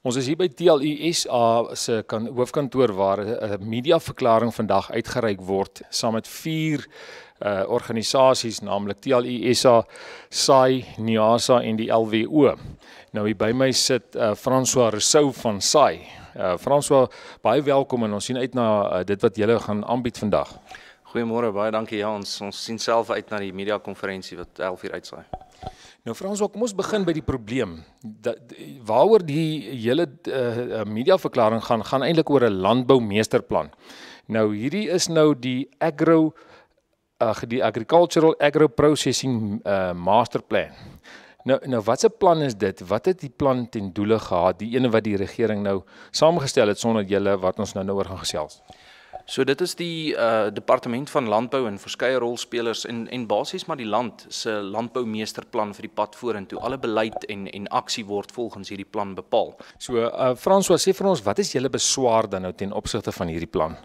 Ons is hier by TLUSA se kan hoofkantoor waar 'n eh, mediaverklaring vandag uitgereik word saam met vier uh organisasies naamlik TLUSA, SAI, NIASA e en die LWO. Nou hier by my sit uh François Rousseau van SAI. Uh François, baie welkom en ons sien uit na uh, dit wat julle gaan aanbied vandag. Goeiemôre, baie dankie Hans. Ja, ons sien self uit na die media konferensie wat 11:00 uitsaai. Nou Frans, kom ons begin by die probleem. Waaroor die hele uh, eh, eh, media verklaring gaan gaan eintlik oor 'n landboumeesterplan. Nou hierdie is nou die Agro ag uh, die Agricultural Agro Processing uh, Masterplan. Nou nou wat se plan is dit? Wat het die plan ten doele gehad? Die ene wat die regering nou saamgestel het sonder julle wat ons nou nou oor gaan gesels. So dit is die uh departement van landbou en verskeie rolspelers en en basies maar die land se landboumeesterplan vir die pad vorentoe. Alle beleid en en aksie word volgens hierdie plan bepaal. So uh François sê vir ons, wat is julle beswaar dan nou ten opsigte van hierdie plan?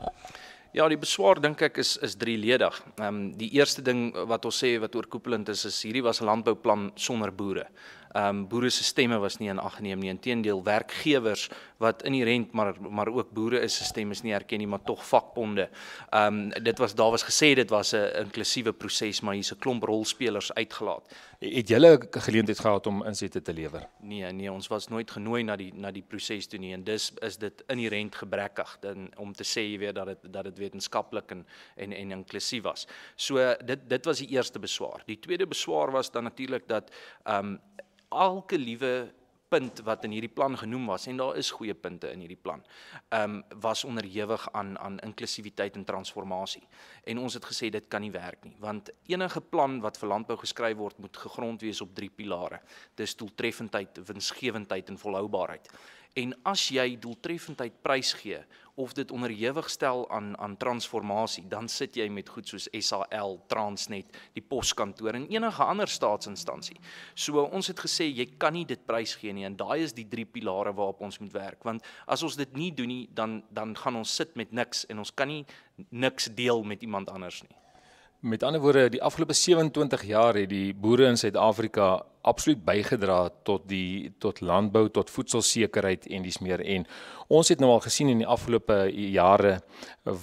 Ja, die beswaar dink ek is is drieledig. Ehm um, die eerste ding wat ons sê wat oorkoepelend is is hierdie was 'n landbouplan sonder boere ehm um, boere se stemme was nie in ag geneem nie. Inteendeel werkgewers wat inherent maar maar ook boere is se stemme is nie erken nie, maar tog vakbonde. Ehm um, dit was daar was gesê dit was 'n inklusiewe proses, maar hier's 'n klomp rolspelers uitgelaat. E-, het julle 'n geleentheid gehad om insette te lewer? Nee, nee, ons was nooit genooi na die na die proses toe nie en dis is dit inherent gebrekkig dan om te sê jy weet dat dit dat dit wetenskaplik en en en inklusief was. So dit dit was die eerste beswaar. Die tweede beswaar was dan natuurlik dat ehm um, elke liewe punt wat in hierdie plan genoem was en daar is goeie punte in hierdie plan. Ehm um, was onderhewig aan aan inklusiwiteit en transformasie. En ons het gesê dit kan nie werk nie want enige plan wat vir landbou geskryf word moet gegrond wees op drie pilare. Dis doeltreffendheid, winsgewendheid en volhoubaarheid en as jy doeltreffendheid prys gee of dit onderhewig stel aan aan transformasie dan sit jy met goed soos SAL Transnet die poskantoor en enige ander staatsinstansie. So ons het gesê jy kan nie dit prys gee nie en daai is die drie pilare waarop ons moet werk want as ons dit nie doen nie dan dan gaan ons sit met niks en ons kan nie niks deel met iemand anders nie. Met ander woorde, die afgelope 27 jaar het die boere in Suid-Afrika absoluut bygedra tot die tot landbou, tot voedselsekerheid en dis meer en ons het nou al gesien in die afgelope jare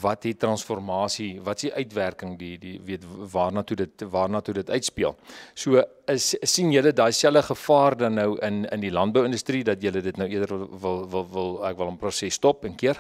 wat die transformasie, wat die uitwerking die die weet waarna toe dit waarna toe dit uitspeel. So is sien julle daai selfe gevaar dan nou in in die landbouindustrie dat julle dit nou eerder wil wil wil, wil ek wil 'n proses stop en keer.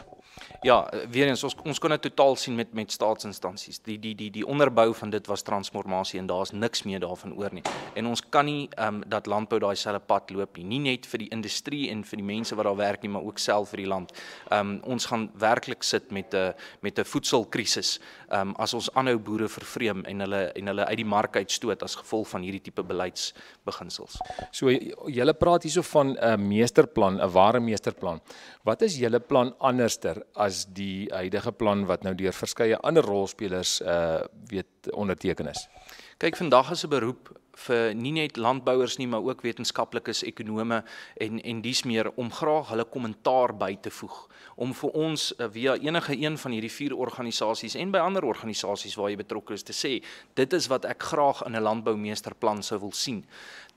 Ja, weer eens ons ons kon dit totaal sien met met staatsinstansies. Die die die die onderbou van dit was transformasie en daar's niks meer daarvan oor nie. En ons kan nie ehm, ehm um, dat landbou daai selfe pad loop nie. Nie net vir die industrie en vir die mense wat daar werk nie, maar ook self vir die land. Ehm um, ons gaan werklik sit met 'n met 'n voedselkrisis ehm um, as ons aanhou boere vervreem en hulle en hulle uit die mark uitstoot as gevolg van hierdie tipe beleidsbeginsels. So julle praat hierso van 'n uh, meesterplan, 'n ware meesterplan. Wat is julle plan anderster as die huidige plan wat nou deur verskeie ander rolspelers uh weet onderteken is? Kyk, vandag is 'n beroep vir nie net landbouers nie, maar ook wetenskaplikes, ekonome en en dis meer om graag hulle kommentaar by te voeg om vir ons eh, via enige een van hierdie vier organisasies en by ander organisasies waar jy betrokke is te sê, dit is wat ek graag in 'n landboumeesterplan sou wil sien.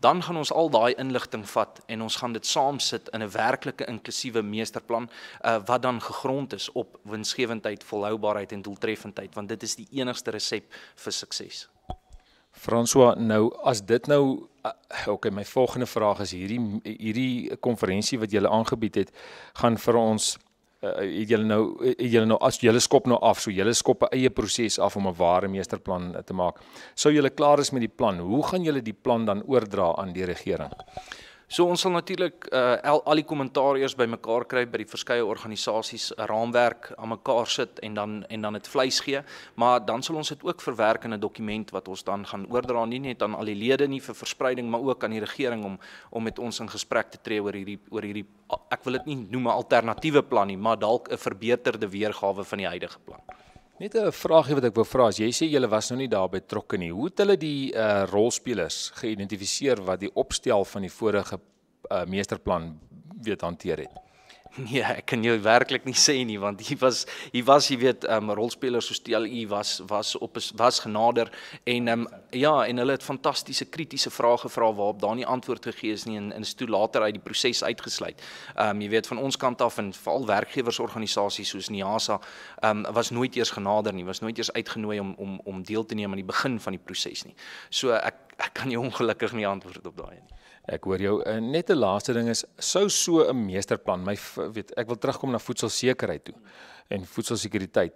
Dan gaan ons al daai inligting vat en ons gaan dit saam sit in 'n werklike inklusiewe meesterplan uh, wat dan gegrond is op winsgewendheid, volhoubaarheid en doeltreffendheid, want dit is die enigste resep vir sukses. François, nou as dit nou eh, okay, my volgende vraag is hierdie hierdie konferensie wat julle aangebied het, gaan vir ons uh, het julle nou het julle nou as julle skop nou af, so julle skop 'n eie proses af om 'n ware meesterplan te maak. Sou julle klaar is met die plan, hoe gaan julle die plan dan oordra aan die regering? So ons sal natuurlik uh, al, al die kommentaars bymekaar kry by die verskeie organisasies eh, raamwerk aan mekaar sit en dan en dan dit vleis gee, maar dan sal ons dit ook verwerk in 'n dokument wat ons dan gaan oordra nie net aan al die lede nie vir verspreiding, maar ook aan die regering om om met ons in gesprek te tree oor hierdie oor hierdie ek wil dit nie noem 'n alternatiewe plan nie, maar dalk 'n verbeterde weergawe van die huidige plan. Net 'n vraagie wat ek wou vra as jy sê julle was nou nie daar betrokke nie. Hoe het hulle die uh rolspelers geïdentifiseer wat die opstel van die vorige uh meesterplan weet hanteer het? Nee, ek kan jou werklik nie sê nie want hy was hy was jy weet um ehm, rolspelers soos Tel U e was was op was genader en um ja en hulle het fantastiese kritiese vrae gevra waarop daar nie antwoord gegee is nie en in stoel later uit die proses uitgesluit. Um jy weet van ons kant af en veral werkgewersorganisasies soos NIASA e um was nooit eers genader nie, was nooit eers uitgenooi om om om deel te neem aan die begin van die proses nie. So ek ek kan jou ongelukkig nie antwoord op daai nie. Ek hoor jou eh, net 'n laaste ding is sou so 'n meesterplan my weet ek wil terugkom na voedselsekerheid toe en voedselsekuriteit.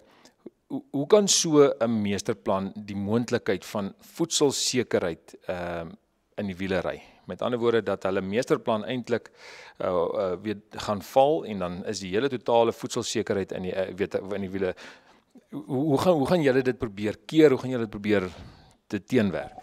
Hoe, hoe kan so 'n meesterplan die moontlikheid van voedselsekerheid ehm uh, in die wielery? Met ander woorde dat hulle meesterplan eintlik uh, uh, weet gaan val en dan is die hele totale voedselsekerheid in die uh, weet in die wiele hoe, hoe gaan hoe gaan julle dit probeer keer? Hoe gaan julle dit probeer te teenwerk?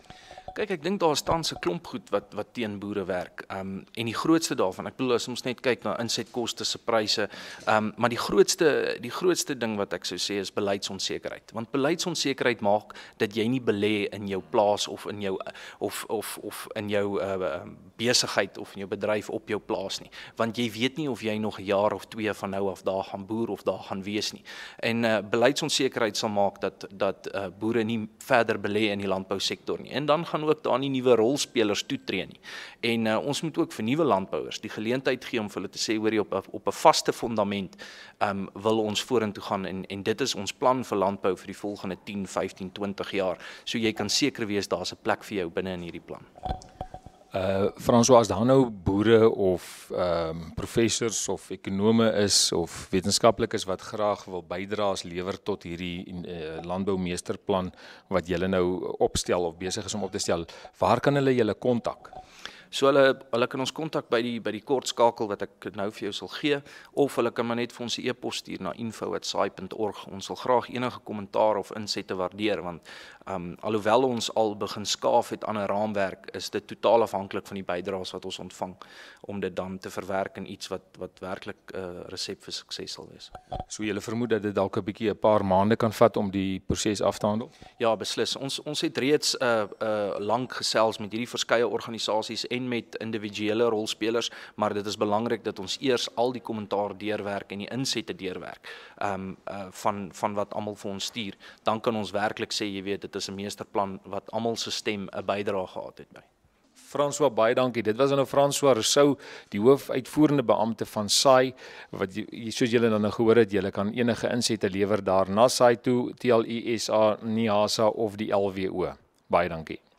Kyk, ek dink daar staan se klomp goed wat wat teen boere werk. Ehm um, en die grootste daarvan, ek bedoel as ons net kyk na insetkoste se pryse, ehm um, maar die grootste die grootste ding wat ek sou sê is beleidsonsekerheid. Want beleidsonsekerheid maak dat jy nie belê in jou plaas of in jou of of of in jou uh besigheid of in jou bedryf op jou plaas nie, want jy weet nie of jy nog 'n jaar of twee van nou af daar gaan boer of daar gaan wees nie. En uh beleidsonsekerheid sal maak dat dat uh boere nie verder belê in die landbousektor nie. En dan gaan ook daar nie nuwe rolspelers toetree nie. En uh, ons moet ook vir nuwe landbouers die geleentheid gee om vir hulle te sê hoor jy op op 'n vaste fondament um wil ons vorentoe gaan en en dit is ons plan vir landbou vir die volgende 10, 15, 20 jaar. So jy kan seker wees daar's 'n plek vir jou binne in hierdie plan. Eh, François dan nou boere of ehm um, professors of ekonome is of wetenskaplikes wat graag wil bydra as lewer tot hierdie uh, landboumeesterplan wat julle nou opstel of besig is om op te stel waar kan hulle julle kontak So hulle hulle kan ons kontak by die by die kortskakel wat ek nou vir jou sal gee of hulle kan maar net vir ons 'n e-pos stuur na info@saai.org. Ons sal graag enige kommentaar of insette waardeer want ehm um, alhoewel ons al begin skaaf het aan 'n raamwerk, is dit totaal afhanklik van die bydraes wat ons ontvang om dit dan te verwerk in iets wat wat werklik 'n uh, eh, resep vir sukses sal wees. So jy vermoed dat dit dalk 'n bietjie 'n paar maande kan vat om die proses af te handel? Ja, beslis. Ons ons het reeds 'n uh, eh, 'n uh, eh, lank gesels met hierdie verskeie organisasies en en met individuele rolspelers, maar dit is belangrik dat ons eers al die kommentaar deurwerk en die insette deurwerk. Ehm um, uh, van van wat almal vir ons stuur, dan kan ons werklik sê jy weet dit is 'n meesterplan wat almal se stem 'n bydrae gehad het by. François baie dankie. Dit was dan nou François Rousseau, die hoofuitvoerende beampte van SAI wat soos julle dan nou gehoor het, julle kan enige insette lewer daar na SAI toe, TLISA, NIHASA of die LWO. Baie dankie.